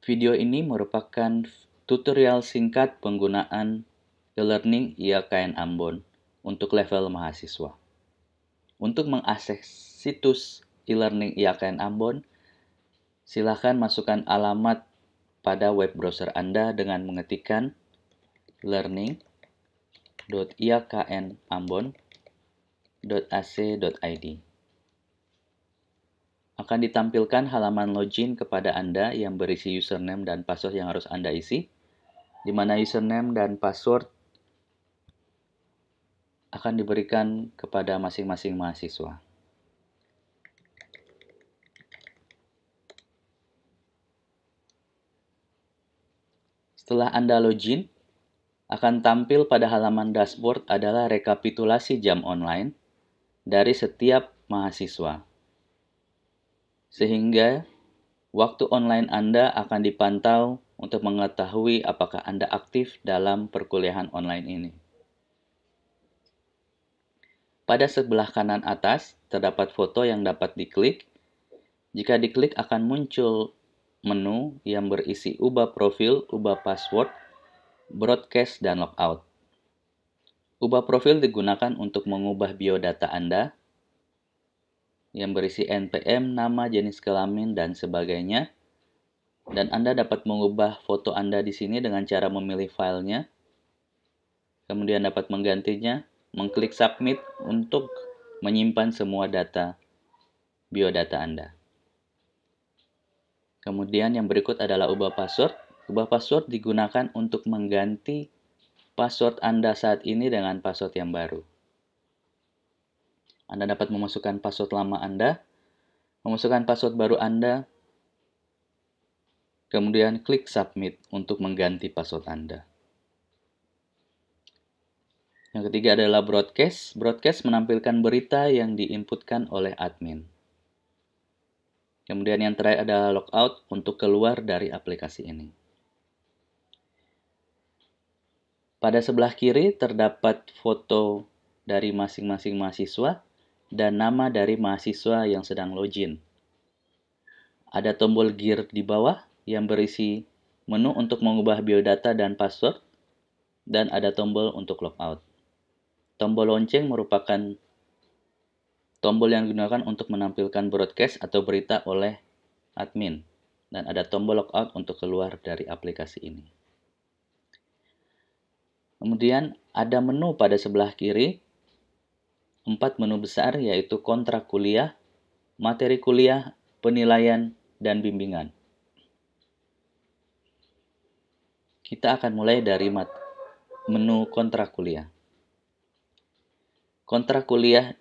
Video ini merupakan tutorial singkat penggunaan e-learning IAKN Ambon untuk level mahasiswa. Untuk mengakses situs e-learning IAKN Ambon, silakan masukkan alamat pada web browser Anda dengan mengetikkan learning.iaknambon.ac.id. Akan ditampilkan halaman login kepada Anda yang berisi username dan password yang harus Anda isi, di mana username dan password akan diberikan kepada masing-masing mahasiswa. Setelah Anda login, akan tampil pada halaman dashboard adalah rekapitulasi jam online dari setiap mahasiswa sehingga waktu online Anda akan dipantau untuk mengetahui apakah Anda aktif dalam perkuliahan online ini. Pada sebelah kanan atas terdapat foto yang dapat diklik. Jika diklik akan muncul menu yang berisi ubah profil, ubah password, broadcast, dan logout. Ubah profil digunakan untuk mengubah biodata Anda yang berisi NPM, nama, jenis kelamin, dan sebagainya. Dan Anda dapat mengubah foto Anda di sini dengan cara memilih filenya. Kemudian dapat menggantinya, mengklik submit untuk menyimpan semua data biodata Anda. Kemudian yang berikut adalah ubah password. Ubah password digunakan untuk mengganti password Anda saat ini dengan password yang baru. Anda dapat memasukkan password lama Anda, memasukkan password baru Anda, kemudian klik submit untuk mengganti password Anda. Yang ketiga adalah broadcast. Broadcast menampilkan berita yang diinputkan oleh admin. Kemudian yang terakhir adalah logout untuk keluar dari aplikasi ini. Pada sebelah kiri terdapat foto dari masing-masing mahasiswa dan nama dari mahasiswa yang sedang login. Ada tombol gear di bawah yang berisi menu untuk mengubah biodata dan password, dan ada tombol untuk logout. Tombol lonceng merupakan tombol yang digunakan untuk menampilkan broadcast atau berita oleh admin, dan ada tombol logout untuk keluar dari aplikasi ini. Kemudian ada menu pada sebelah kiri Empat menu besar yaitu kontrak kuliah, materi kuliah, penilaian, dan bimbingan. Kita akan mulai dari menu kontrak kuliah. Kontrak kuliah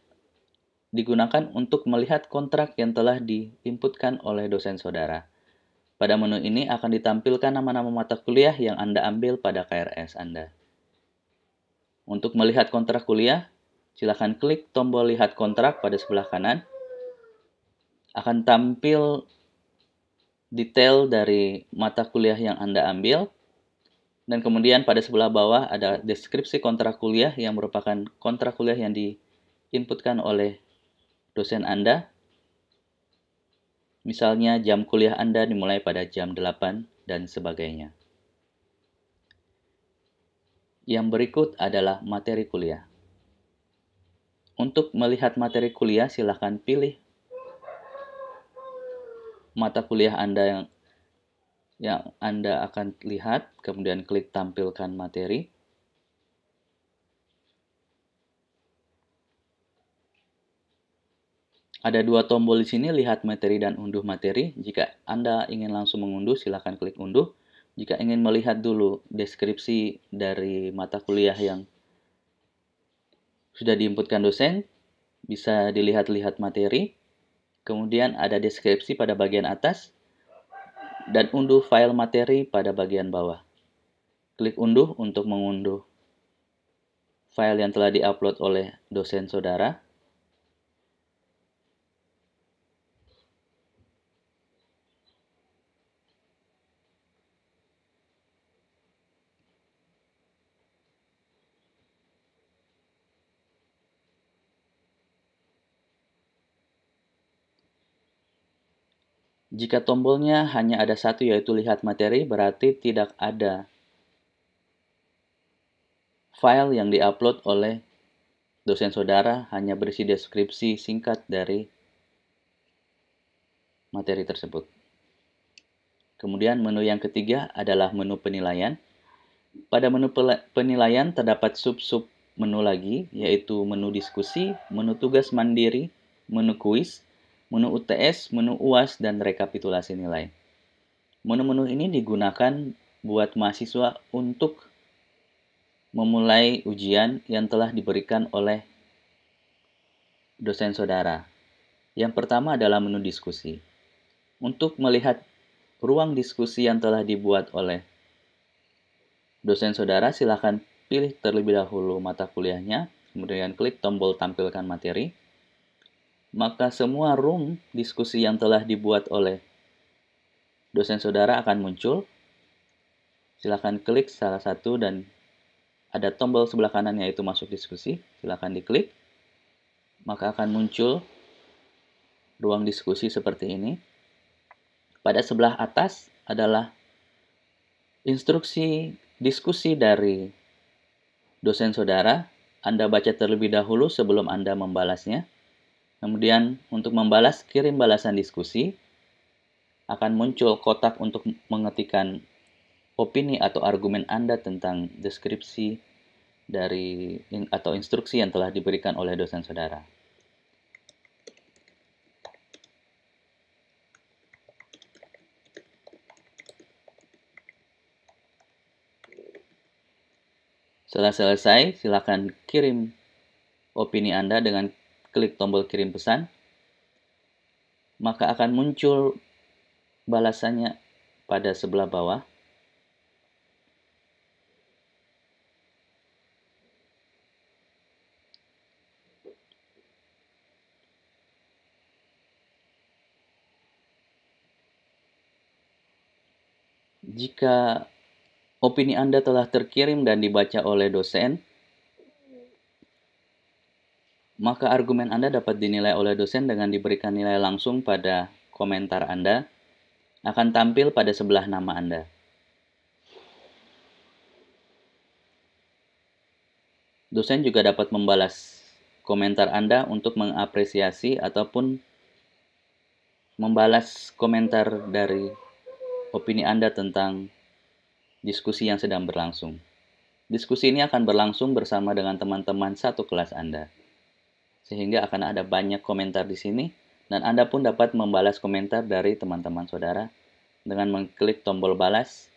digunakan untuk melihat kontrak yang telah diinputkan oleh dosen saudara. Pada menu ini akan ditampilkan nama-nama mata kuliah yang Anda ambil pada KRS Anda. Untuk melihat kontrak kuliah, silahkan klik tombol lihat kontrak pada sebelah kanan. Akan tampil detail dari mata kuliah yang Anda ambil. Dan kemudian pada sebelah bawah ada deskripsi kontrak kuliah yang merupakan kontrak kuliah yang diinputkan oleh dosen Anda. Misalnya jam kuliah Anda dimulai pada jam 8 dan sebagainya. Yang berikut adalah materi kuliah. Untuk melihat materi kuliah, silahkan pilih mata kuliah Anda yang yang Anda akan lihat, kemudian klik tampilkan materi. Ada dua tombol di sini, lihat materi dan unduh materi. Jika Anda ingin langsung mengunduh, silahkan klik unduh. Jika ingin melihat dulu deskripsi dari mata kuliah yang sudah diinputkan dosen, bisa dilihat-lihat materi, kemudian ada deskripsi pada bagian atas, dan unduh file materi pada bagian bawah. Klik unduh untuk mengunduh file yang telah diupload oleh dosen saudara. Jika tombolnya hanya ada satu yaitu lihat materi, berarti tidak ada file yang diupload oleh dosen saudara hanya berisi deskripsi singkat dari materi tersebut. Kemudian menu yang ketiga adalah menu penilaian. Pada menu penilaian terdapat sub-sub menu lagi, yaitu menu diskusi, menu tugas mandiri, menu kuis, menu UTS, menu UAS, dan rekapitulasi nilai. Menu-menu ini digunakan buat mahasiswa untuk memulai ujian yang telah diberikan oleh dosen saudara. Yang pertama adalah menu diskusi. Untuk melihat ruang diskusi yang telah dibuat oleh dosen saudara, silakan pilih terlebih dahulu mata kuliahnya, kemudian klik tombol tampilkan materi maka semua room diskusi yang telah dibuat oleh dosen saudara akan muncul. silakan klik salah satu dan ada tombol sebelah kanan yaitu masuk diskusi. Silahkan diklik. Maka akan muncul ruang diskusi seperti ini. Pada sebelah atas adalah instruksi diskusi dari dosen saudara. Anda baca terlebih dahulu sebelum Anda membalasnya. Kemudian untuk membalas kirim balasan diskusi akan muncul kotak untuk mengetikkan opini atau argumen Anda tentang deskripsi dari atau instruksi yang telah diberikan oleh dosen saudara. Setelah selesai, silakan kirim opini Anda dengan klik tombol kirim pesan, maka akan muncul balasannya pada sebelah bawah. Jika opini Anda telah terkirim dan dibaca oleh dosen, maka argumen Anda dapat dinilai oleh dosen dengan diberikan nilai langsung pada komentar Anda akan tampil pada sebelah nama Anda. Dosen juga dapat membalas komentar Anda untuk mengapresiasi ataupun membalas komentar dari opini Anda tentang diskusi yang sedang berlangsung. Diskusi ini akan berlangsung bersama dengan teman-teman satu kelas Anda sehingga akan ada banyak komentar di sini dan Anda pun dapat membalas komentar dari teman-teman saudara dengan mengklik tombol balas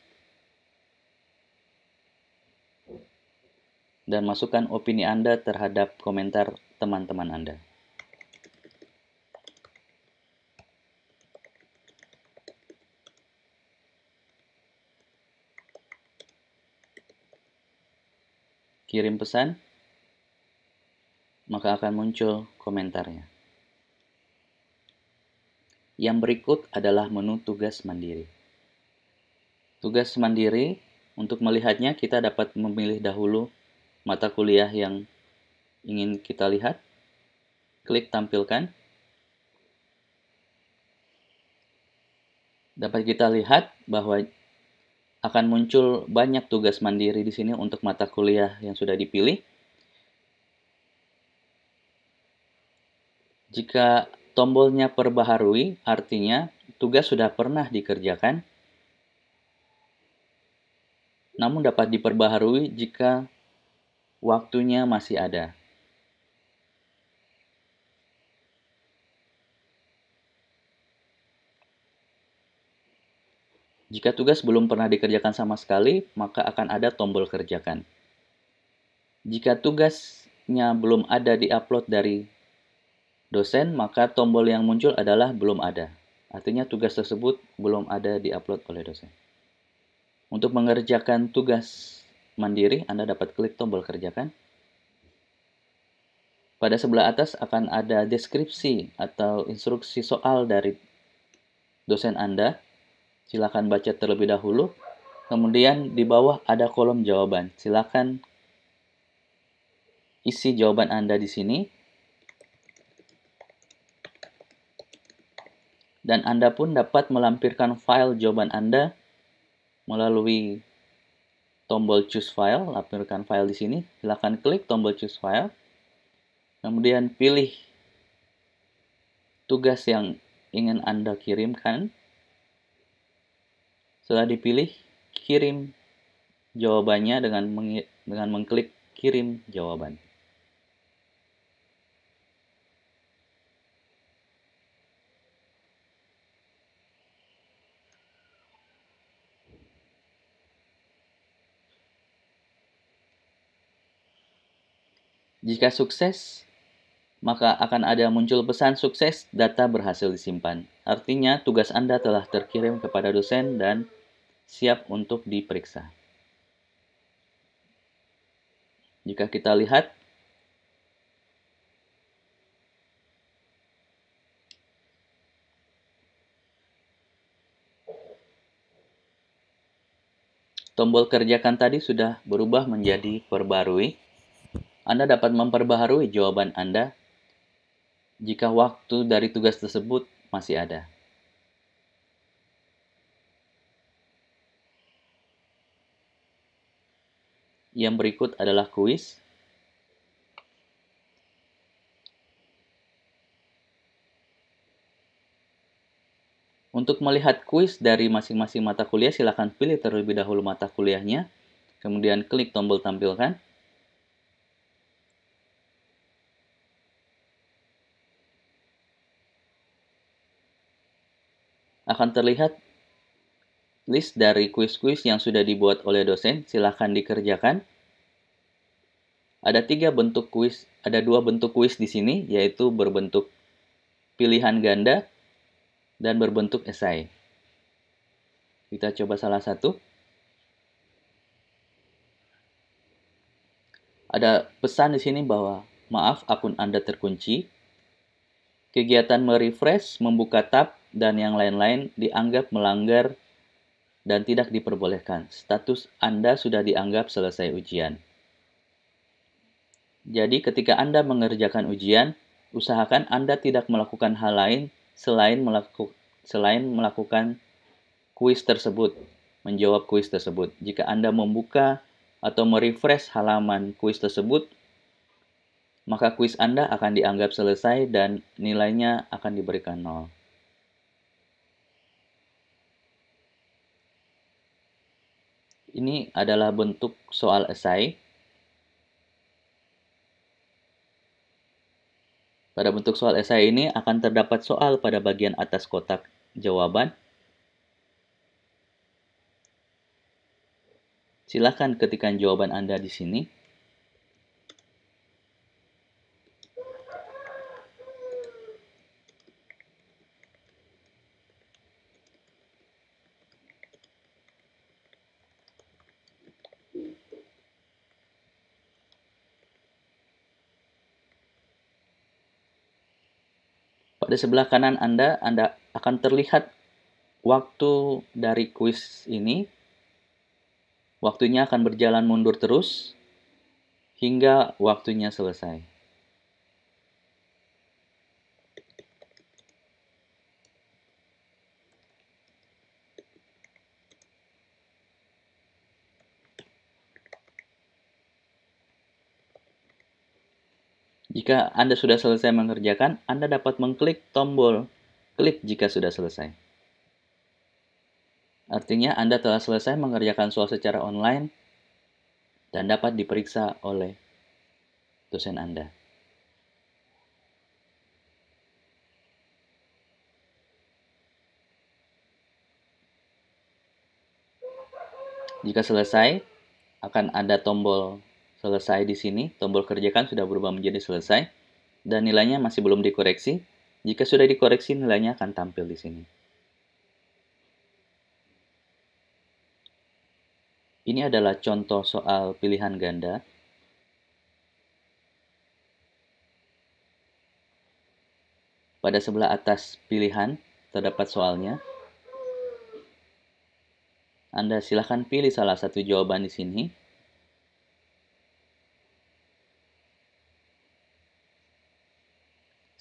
dan masukkan opini Anda terhadap komentar teman-teman Anda. Kirim pesan maka akan muncul komentarnya. Yang berikut adalah menu tugas mandiri. Tugas mandiri, untuk melihatnya kita dapat memilih dahulu mata kuliah yang ingin kita lihat. Klik tampilkan. Dapat kita lihat bahwa akan muncul banyak tugas mandiri di sini untuk mata kuliah yang sudah dipilih Jika tombolnya perbaharui, artinya tugas sudah pernah dikerjakan, namun dapat diperbaharui jika waktunya masih ada. Jika tugas belum pernah dikerjakan sama sekali, maka akan ada tombol kerjakan. Jika tugasnya belum ada di-upload dari dosen, maka tombol yang muncul adalah belum ada. Artinya tugas tersebut belum ada diupload oleh dosen. Untuk mengerjakan tugas mandiri, Anda dapat klik tombol kerjakan. Pada sebelah atas akan ada deskripsi atau instruksi soal dari dosen Anda. Silakan baca terlebih dahulu. Kemudian di bawah ada kolom jawaban. Silakan isi jawaban Anda di sini dan Anda pun dapat melampirkan file jawaban Anda melalui tombol choose file, lampirkan file di sini. Silakan klik tombol choose file. Kemudian pilih tugas yang ingin Anda kirimkan. Setelah dipilih, kirim jawabannya dengan dengan mengklik kirim jawaban. Jika sukses, maka akan ada muncul pesan sukses data berhasil disimpan. Artinya, tugas Anda telah terkirim kepada dosen dan siap untuk diperiksa. Jika kita lihat, tombol kerjakan tadi sudah berubah menjadi perbarui. Anda dapat memperbaharui jawaban Anda jika waktu dari tugas tersebut masih ada. Yang berikut adalah kuis. Untuk melihat kuis dari masing-masing mata kuliah, silakan pilih terlebih dahulu mata kuliahnya, kemudian klik tombol tampilkan. akan terlihat list dari kuis-kuis yang sudah dibuat oleh dosen. Silahkan dikerjakan. Ada tiga bentuk kuis, ada dua bentuk kuis di sini, yaitu berbentuk pilihan ganda dan berbentuk esai. Kita coba salah satu. Ada pesan di sini bahwa maaf akun Anda terkunci. Kegiatan merefresh membuka tab dan yang lain-lain dianggap melanggar dan tidak diperbolehkan. Status Anda sudah dianggap selesai ujian. Jadi ketika Anda mengerjakan ujian, usahakan Anda tidak melakukan hal lain selain melakukan selain melakukan kuis tersebut, menjawab kuis tersebut. Jika Anda membuka atau merefresh halaman kuis tersebut, maka kuis Anda akan dianggap selesai dan nilainya akan diberikan nol. ini adalah bentuk soal esai. Pada bentuk soal esai ini akan terdapat soal pada bagian atas kotak jawaban. Silahkan ketikkan jawaban Anda di sini. Pada sebelah kanan Anda, Anda akan terlihat waktu dari kuis ini. Waktunya akan berjalan mundur terus hingga waktunya selesai. Jika Anda sudah selesai mengerjakan, Anda dapat mengklik tombol klik jika sudah selesai. Artinya Anda telah selesai mengerjakan soal secara online dan dapat diperiksa oleh dosen Anda. Jika selesai, akan ada tombol selesai di sini, tombol kerjakan sudah berubah menjadi selesai, dan nilainya masih belum dikoreksi. Jika sudah dikoreksi, nilainya akan tampil di sini. Ini adalah contoh soal pilihan ganda. Pada sebelah atas pilihan terdapat soalnya. Anda silahkan pilih salah satu jawaban di sini.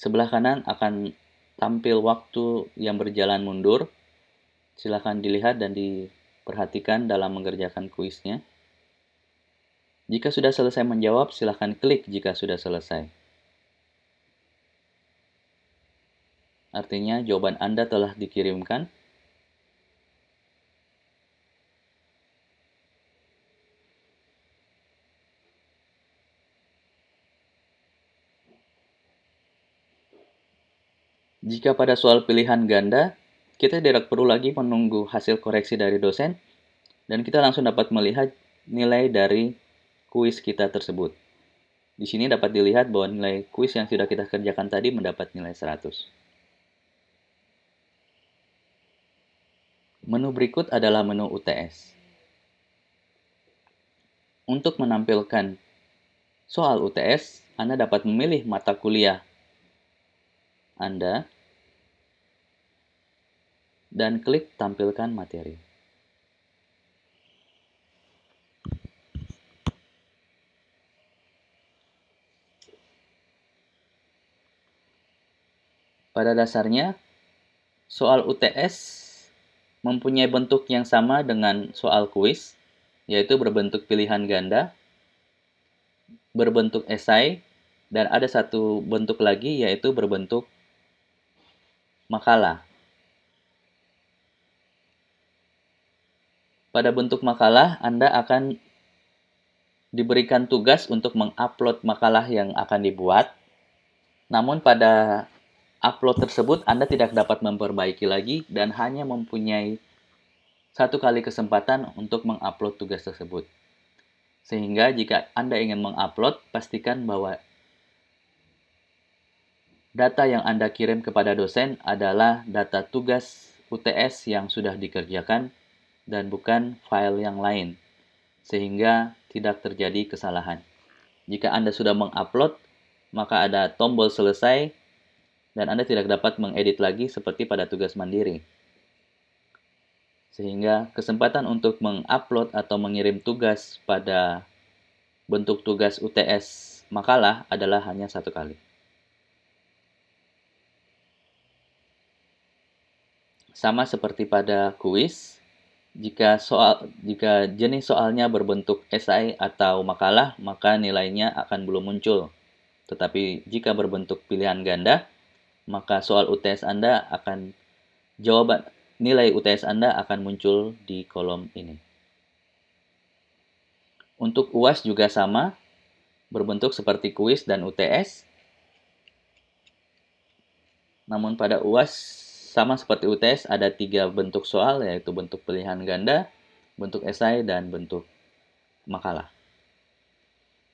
Sebelah kanan akan tampil waktu yang berjalan mundur. Silahkan dilihat dan diperhatikan dalam mengerjakan kuisnya. Jika sudah selesai menjawab, silahkan klik jika sudah selesai. Artinya, jawaban Anda telah dikirimkan. Jika pada soal pilihan ganda, kita tidak perlu lagi menunggu hasil koreksi dari dosen, dan kita langsung dapat melihat nilai dari kuis kita tersebut. Di sini dapat dilihat bahwa nilai kuis yang sudah kita kerjakan tadi mendapat nilai 100. Menu berikut adalah menu UTS. Untuk menampilkan soal UTS, Anda dapat memilih mata kuliah Anda dan klik tampilkan materi. Pada dasarnya, soal UTS mempunyai bentuk yang sama dengan soal kuis, yaitu berbentuk pilihan ganda, berbentuk esai, dan ada satu bentuk lagi yaitu berbentuk makalah. Pada bentuk makalah, Anda akan diberikan tugas untuk mengupload makalah yang akan dibuat. Namun pada upload tersebut Anda tidak dapat memperbaiki lagi dan hanya mempunyai satu kali kesempatan untuk mengupload tugas tersebut. Sehingga jika Anda ingin mengupload, pastikan bahwa data yang Anda kirim kepada dosen adalah data tugas UTS yang sudah dikerjakan dan bukan file yang lain, sehingga tidak terjadi kesalahan. Jika Anda sudah mengupload, maka ada tombol selesai dan Anda tidak dapat mengedit lagi seperti pada tugas mandiri. Sehingga kesempatan untuk mengupload atau mengirim tugas pada bentuk tugas UTS makalah adalah hanya satu kali. Sama seperti pada kuis, jika soal jika jenis soalnya berbentuk esai atau makalah, maka nilainya akan belum muncul. Tetapi jika berbentuk pilihan ganda, maka soal UTS Anda akan jawaban nilai UTS Anda akan muncul di kolom ini. Untuk UAS juga sama, berbentuk seperti kuis dan UTS. Namun pada UAS sama seperti UTS ada tiga bentuk soal yaitu bentuk pilihan ganda, bentuk esai, dan bentuk makalah.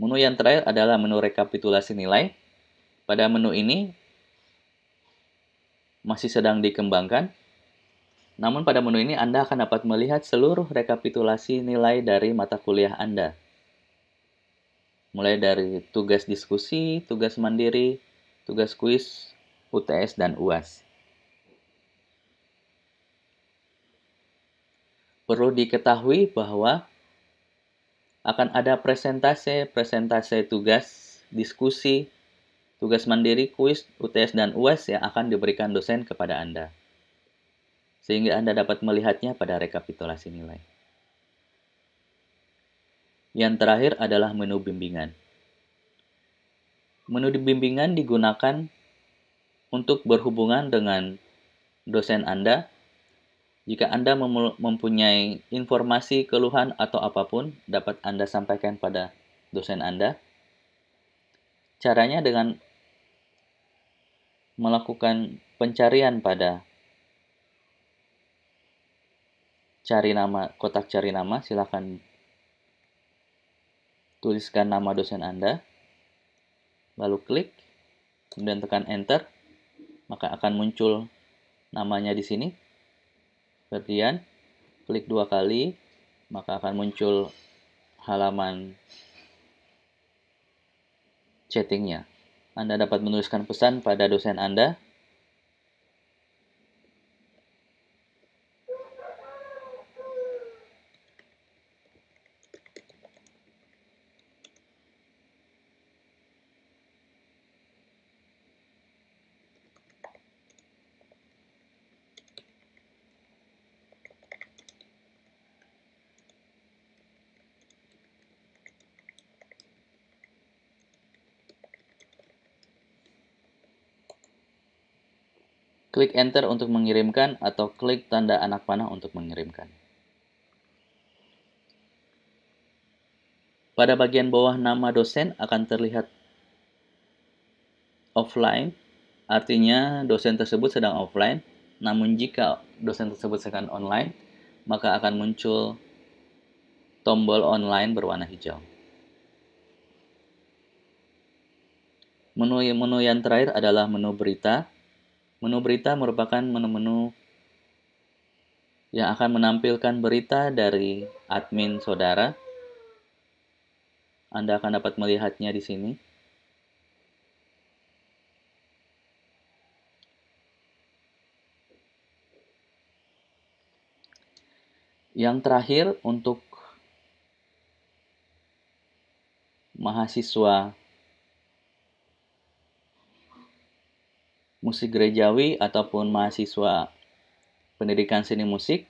Menu yang terakhir adalah menu rekapitulasi nilai. Pada menu ini masih sedang dikembangkan. Namun pada menu ini Anda akan dapat melihat seluruh rekapitulasi nilai dari mata kuliah Anda. Mulai dari tugas diskusi, tugas mandiri, tugas kuis, UTS, dan UAS. perlu diketahui bahwa akan ada presentase, presentase tugas, diskusi, tugas mandiri, kuis, UTS, dan UAS yang akan diberikan dosen kepada Anda. Sehingga Anda dapat melihatnya pada rekapitulasi nilai. Yang terakhir adalah menu bimbingan. Menu bimbingan digunakan untuk berhubungan dengan dosen Anda jika Anda mempunyai informasi, keluhan, atau apapun, dapat Anda sampaikan pada dosen Anda. Caranya dengan melakukan pencarian pada cari nama kotak cari nama Silakan tuliskan nama dosen Anda lalu klik kemudian tekan enter maka akan muncul namanya di sini Perhatian, klik dua kali, maka akan muncul halaman chattingnya. Anda dapat menuliskan pesan pada dosen Anda Klik enter untuk mengirimkan atau klik tanda anak panah untuk mengirimkan. Pada bagian bawah nama dosen akan terlihat offline, artinya dosen tersebut sedang offline. Namun jika dosen tersebut sedang online, maka akan muncul tombol online berwarna hijau. Menu menu yang terakhir adalah menu berita Menu berita merupakan menu-menu yang akan menampilkan berita dari admin saudara. Anda akan dapat melihatnya di sini. Yang terakhir untuk mahasiswa musik gerejawi ataupun mahasiswa pendidikan seni musik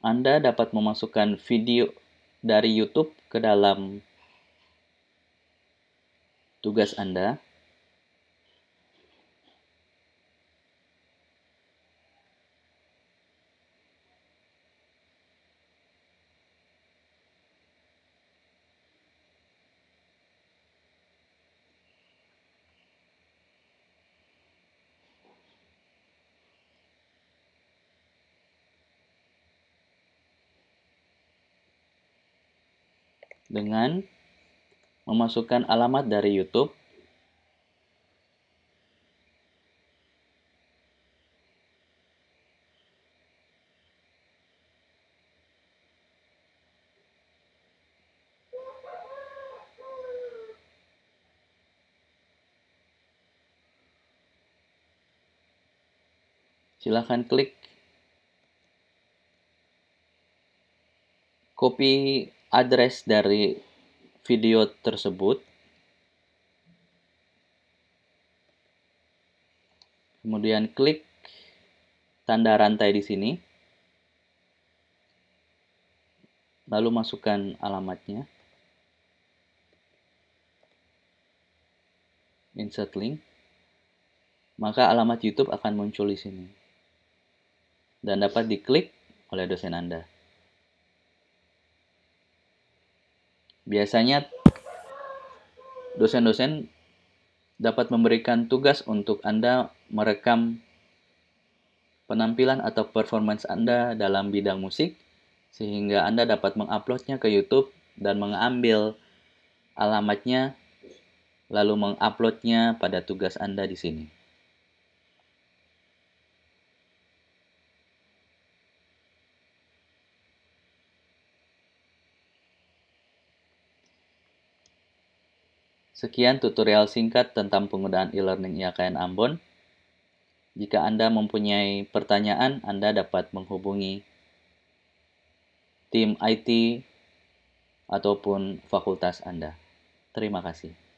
Anda dapat memasukkan video dari YouTube ke dalam tugas Anda. dengan memasukkan alamat dari YouTube silahkan klik copy address dari video tersebut kemudian klik tanda rantai di sini lalu masukkan alamatnya insert link maka alamat YouTube akan muncul di sini dan dapat diklik oleh dosen Anda. Biasanya dosen-dosen dapat memberikan tugas untuk Anda merekam penampilan atau performance Anda dalam bidang musik sehingga Anda dapat menguploadnya ke YouTube dan mengambil alamatnya lalu menguploadnya pada tugas Anda di sini. Sekian tutorial singkat tentang penggunaan e-learning IAKN Ambon. Jika Anda mempunyai pertanyaan, Anda dapat menghubungi tim IT ataupun fakultas Anda. Terima kasih.